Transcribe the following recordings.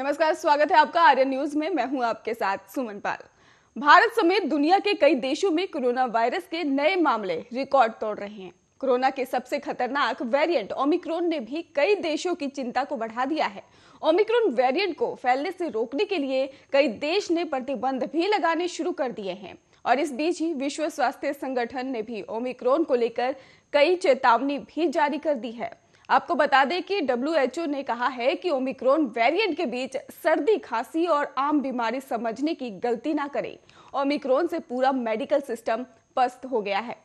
नमस्कार स्वागत है आपका आर्यन न्यूज में मैं हूं आपके साथ सुमन पाल भारत समेत दुनिया के कई देशों में कोरोना वायरस के नए मामले रिकॉर्ड तोड़ रहे हैं कोरोना के सबसे खतरनाक वेरिएंट ओमिक्रोन ने भी कई देशों की चिंता को बढ़ा दिया है ओमिक्रोन वेरिएंट को फैलने से रोकने के लिए कई देश ने प्रतिबंध भी लगाने शुरू कर दिए हैं और इस बीच ही विश्व स्वास्थ्य संगठन ने भी ओमिक्रोन को लेकर कई चेतावनी भी जारी कर दी है आपको बता दें कि डब्ल्यू ने कहा है कि ओमिक्रॉन वेरिएंट के बीच सर्दी खांसी और आम बीमारी समझने की गलती ना करें ओमिक्रॉन से पूरा मेडिकल सिस्टम पस्त हो गया है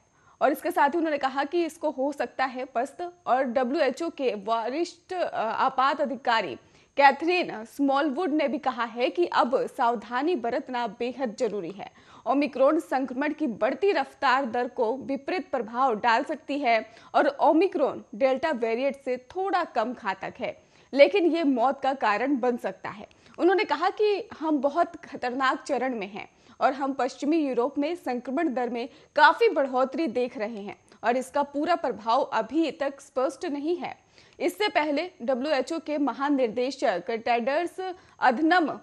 और इसके साथ ही उन्होंने कहा कि इसको हो सकता है पस्त और डब्ल्यू के वरिष्ठ आपात अधिकारी कैथरीन स्मॉलवुड ने भी कहा है कि अब सावधानी बरतना बेहद जरूरी है ओमिक्रोन संक्रमण की बढ़ती रफ्तार दर को विपरीत प्रभाव डाल सकती है और ओमिक्रोन डेल्टा वेरिएंट से थोड़ा कम घातक है लेकिन ये मौत का कारण बन सकता है उन्होंने कहा कि हम बहुत खतरनाक चरण में हैं और हम पश्चिमी यूरोप में संक्रमण दर में काफ़ी बढ़ोतरी देख रहे हैं और इसका पूरा प्रभाव अभी तक स्पष्ट नहीं है इससे पहले डब्ल्यूएचओ के महानिर्देशक टेडर्स अधनम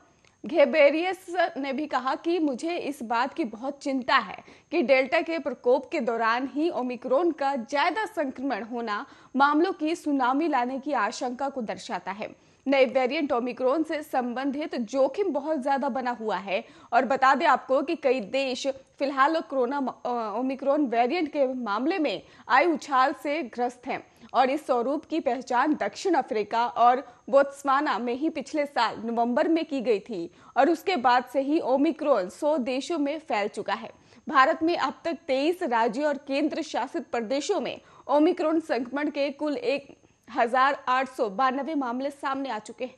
घेबेरियस ने भी कहा कि मुझे इस बात की बहुत चिंता है कि डेल्टा के प्रकोप के दौरान ही ओमिक्रोन का ज्यादा संक्रमण होना मामलों की सुनामी लाने की आशंका को दर्शाता है नए वेरिएंट ओमिक्रोन से संबंधित जोखिम बहुत ज़्यादा बना हुआ है और बता दें आपको कि कई देश फिलहाल कोरोना ओमिक्रोन वेरिएंट के मामले में आय उछाल से ग्रस्त हैं और इस स्वरूप की पहचान दक्षिण अफ्रीका और बोत्सवाना में ही पिछले साल नवंबर में की गई थी और उसके बाद से ही ओमिक्रोन सौ देशों में फैल चुका है भारत में अब तक तेईस राज्यों और केंद्र शासित प्रदेशों में ओमिक्रोन संक्रमण के कुल एक हजार आठ सौ बानवे मामले सामने आ चुके हैं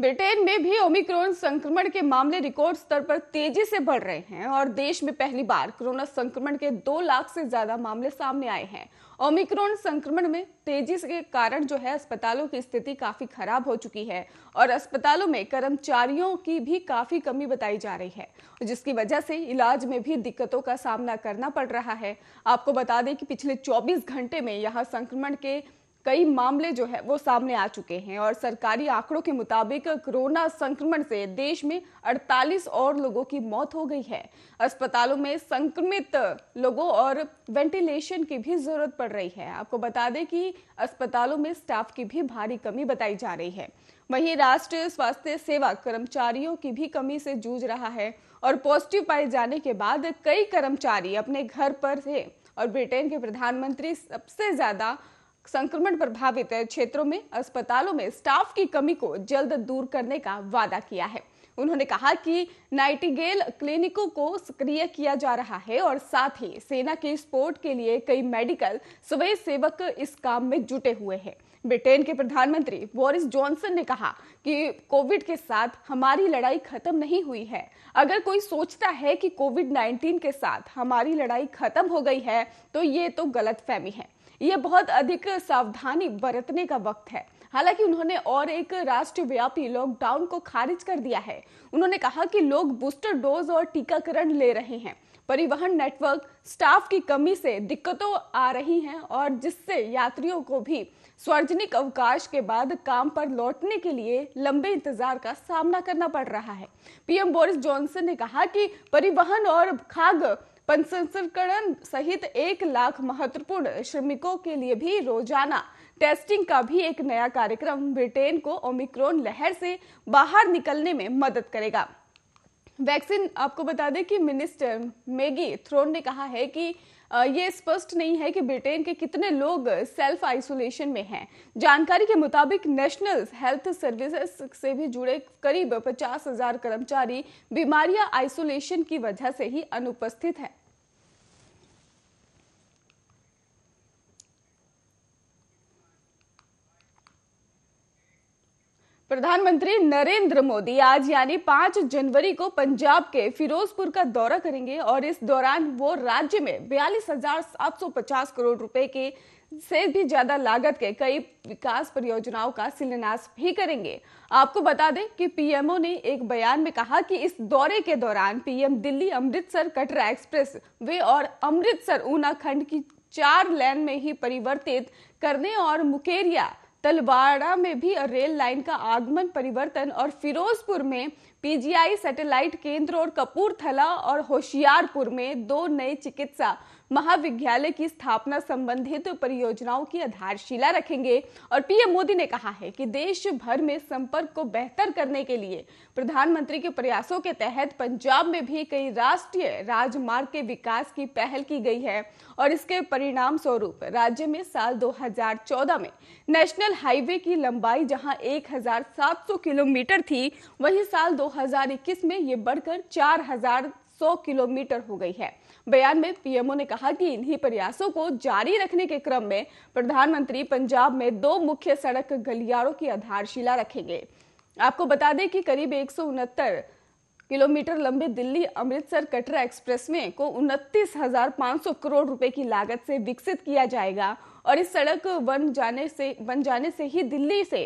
ब्रिटेन में भी ओमिक्रोन संक्रमण के मामले रिकॉर्ड स्तर पर तेजी से बढ़ रहे हैं और देश में पहली बार कोरोना संक्रमण के दो लाख से ज्यादा मामले सामने आए हैं ओमिक्रोन संक्रमण में तेजी के कारण जो है अस्पतालों की स्थिति काफी खराब हो चुकी है और अस्पतालों में कर्मचारियों की भी काफी कमी बताई जा रही है जिसकी वजह से इलाज में भी दिक्कतों का सामना करना पड़ रहा है आपको बता दें कि पिछले 24 घंटे में यहाँ संक्रमण के कई मामले जो है वो सामने आ चुके हैं और सरकारी आंकड़ों के मुताबिक कोरोना संक्रमण से देश में 48 और लोगों की मौत हो गई है अस्पतालों में संक्रमित लोगों और वेंटिलेशन की भी जरूरत पड़ रही है आपको बता दें कि अस्पतालों में स्टाफ की भी भारी कमी बताई जा रही है वहीं राष्ट्रीय स्वास्थ्य सेवा कर्मचारियों की भी कमी से जूझ रहा है और पॉजिटिव पाए जाने के बाद कई कर्मचारी अपने घर पर थे और ब्रिटेन के प्रधानमंत्री सबसे ज्यादा संक्रमण प्रभावित क्षेत्रों में अस्पतालों में स्टाफ की कमी को जल्द दूर करने का वादा किया है उन्होंने कहा कि नाइटिगेल क्लिनिकों को सक्रिय किया जा रहा है और साथ ही सेना के स्पोर्ट के लिए कई मेडिकल स्वयं सेवक इस काम में जुटे हुए हैं ब्रिटेन के प्रधानमंत्री बोरिस जॉनसन ने कहा कि कोविड के साथ हमारी लड़ाई खत्म नहीं हुई है अगर कोई सोचता है कि कोविड 19 के साथ हमारी लड़ाई खत्म हो गई है तो ये तो गलत फहमी है ये बहुत अधिक सावधानी बरतने का वक्त है हालांकि उन्होंने और एक राष्ट्रव्यापी लॉकडाउन को खारिज कर दिया है उन्होंने कहा कि लोग बूस्टर डोज और टीकाकरण ले रहे हैं परिवहन नेटवर्क स्टाफ की कमी से दिक्कतों आ रही हैं और जिससे यात्रियों को भी सार्वजनिक अवकाश के बाद काम पर लौटने के लिए लंबे इंतजार का सामना करना पड़ रहा है पीएम बोरिस जॉनसन ने कहा कि परिवहन और खाद्य प्रसंस्करण सहित एक लाख महत्वपूर्ण श्रमिकों के लिए भी रोजाना टेस्टिंग का भी एक नया कार्यक्रम ब्रिटेन को ओमिक्रोन लहर से बाहर निकलने में मदद करेगा वैक्सीन आपको बता दें कि मिनिस्टर मेगी थ्रोन ने कहा है कि ये स्पष्ट नहीं है कि ब्रिटेन के कितने लोग सेल्फ आइसोलेशन में हैं जानकारी के मुताबिक नेशनल हेल्थ सर्विसेज से भी जुड़े करीब पचास हजार कर्मचारी बीमारियां आइसोलेशन की वजह से ही अनुपस्थित हैं प्रधानमंत्री नरेंद्र मोदी आज यानी 5 जनवरी को पंजाब के फिरोजपुर का दौरा करेंगे और इस दौरान वो राज्य में बयालीस हजार सात सौ पचास करोड़ रुपए के से भी ज्यादा लागत के कई विकास परियोजनाओं का शिलान्यास भी करेंगे आपको बता दें कि पीएमओ ने एक बयान में कहा कि इस दौरे के दौरान PM Delhi Amritsar Katra expressway और अमृतसर ऊना खंड की चार लेन में ही परिवर्तित करने और मुकेरिया तलवाड़ा में भी रेल लाइन का आगमन परिवर्तन और फिरोजपुर में पीजीआई सैटेलाइट केंद्र और कपूरथला और होशियारपुर में दो नए चिकित्सा महाविद्यालय की स्थापना संबंधित परियोजनाओं की आधारशिला रखेंगे और पीएम मोदी ने कहा है कि देश भर में संपर्क को बेहतर करने के लिए प्रधानमंत्री के प्रयासों के तहत पंजाब में भी कई राष्ट्रीय राजमार्ग के विकास की पहल की गई है और इसके परिणाम स्वरूप राज्य में साल 2014 में नेशनल हाईवे की लंबाई जहां 1,700 किलोमीटर थी वही साल 2021 में ये बढ़कर 4,100 किलोमीटर हो गई है बयान में पीएमओ ने कहा कि इन्हीं प्रयासों को जारी रखने के क्रम में प्रधानमंत्री पंजाब में दो मुख्य सड़क गलियारों की आधारशिला रखेंगे आपको बता दें कि करीब एक किलोमीटर लंबे दिल्ली अमृतसर कटरा एक्सप्रेस वे को उनतीस करोड़ रुपए की लागत से विकसित किया जाएगा और इस सड़क बन जाने से बन जाने से ही दिल्ली से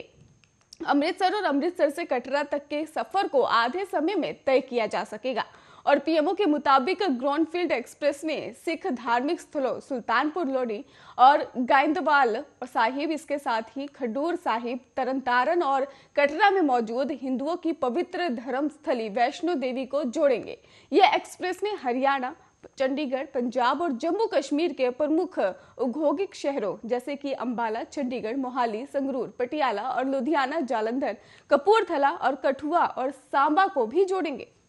अमृतसर और अमृतसर से कटरा तक के सफर को आधे समय में तय किया जा सकेगा और पीएमओ के मुताबिक ग्रॉनफील्ड एक्सप्रेस में सिख धार्मिक स्थलों सुल्तानपुर लोडी और गाइंदवाल साहिब इसके साथ ही खडूर साहिब तारण और कटरा में मौजूद हिंदुओं की पवित्र धर्म स्थली वैष्णो देवी को जोड़ेंगे यह एक्सप्रेस में हरियाणा चंडीगढ़ पंजाब और जम्मू कश्मीर के प्रमुख औद्योगिक शहरों जैसे कि अंबाला चंडीगढ़ मोहाली संगरूर पटियाला और लुधियाना जालंधर कपूरथला और कठुआ और सांबा को भी जोड़ेंगे